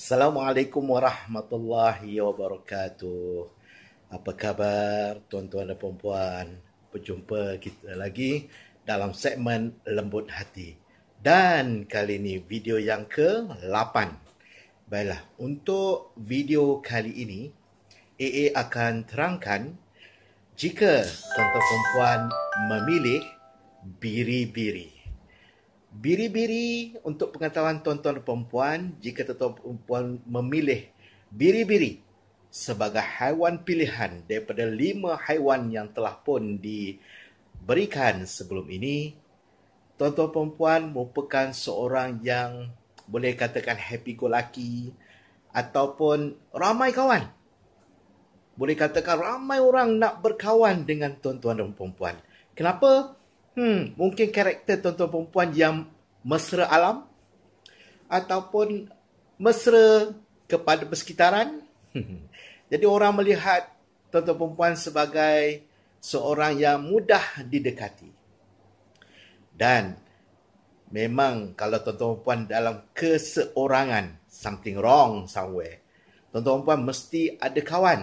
Assalamualaikum warahmatullahi wabarakatuh. Apa khabar tuan-tuan dan puan-puan? Berjumpa kita lagi dalam segmen Lembut Hati. Dan kali ini video yang ke-8. Baiklah, untuk video kali ini, AA akan terangkan jika tuan-tuan dan puan memilih biri-biri biri-biri untuk pengetahuan tuan-tuan dan perempuan jika tuan-tuan perempuan memilih biri-biri sebagai haiwan pilihan daripada lima haiwan yang telah pun diberikan sebelum ini tuan-tuan perempuan merupakan seorang yang boleh katakan happy go lucky ataupun ramai kawan boleh katakan ramai orang nak berkawan dengan tuan-tuan dan perempuan kenapa hmm, mungkin karakter tuan-tuan perempuan yang mesra alam ataupun mesra kepada persekitaran. Jadi orang melihat tuan-tuan perempuan sebagai seorang yang mudah didekati. Dan memang kalau tuan-tuan perempuan dalam keseorangan, something wrong somewhere, tuan-tuan perempuan mesti ada kawan.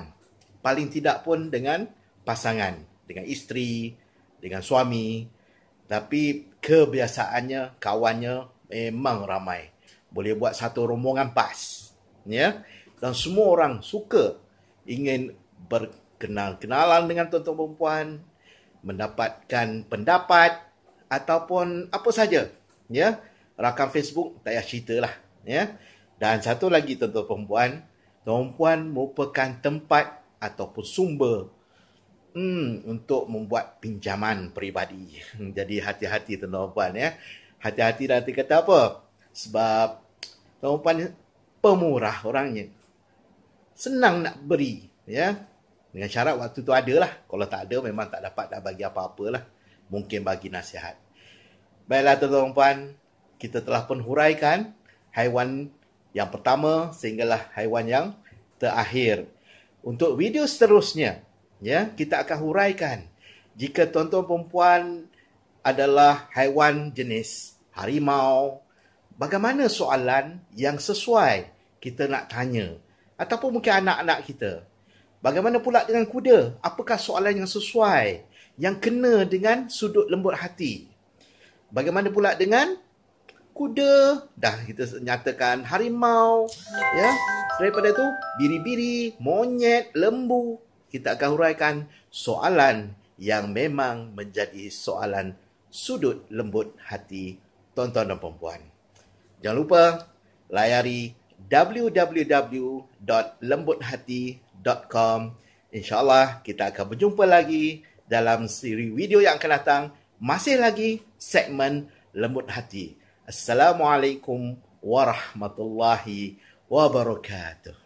Paling tidak pun dengan pasangan, dengan isteri, dengan suami, tapi kebiasaannya kawannya memang ramai. Boleh buat satu rombongan pas. Ya. Dan semua orang suka ingin berkenal-kenalan dengan tuan-tuan perempuan, mendapatkan pendapat ataupun apa saja. Ya. Rakam Facebook tak payah lah, Ya. Dan satu lagi tuan-tuan perempuan, tuan-tuan merupakan tempat ataupun sumber hmm, untuk membuat pinjaman peribadi. Jadi hati-hati tuan-tuan ya. Hati-hati dan hati kata apa? Sebab tuan-tuan pemurah orangnya. Senang nak beri ya. Dengan syarat waktu tu ada lah. Kalau tak ada memang tak dapat dah bagi apa-apa lah. Mungkin bagi nasihat. Baiklah tuan-tuan Kita telah pun huraikan haiwan yang pertama sehinggalah haiwan yang terakhir. Untuk video seterusnya, ya kita akan huraikan jika tuan-tuan perempuan adalah haiwan jenis harimau bagaimana soalan yang sesuai kita nak tanya ataupun mungkin anak-anak kita bagaimana pula dengan kuda apakah soalan yang sesuai yang kena dengan sudut lembut hati bagaimana pula dengan kuda dah kita nyatakan harimau ya daripada tu biri-biri monyet lembu kita akan huraikan soalan yang memang menjadi soalan sudut lembut hati tuan-tuan dan perempuan. Jangan lupa layari www.lembuthati.com InsyaAllah kita akan berjumpa lagi dalam siri video yang akan datang. Masih lagi segmen Lembut Hati. Assalamualaikum warahmatullahi wabarakatuh.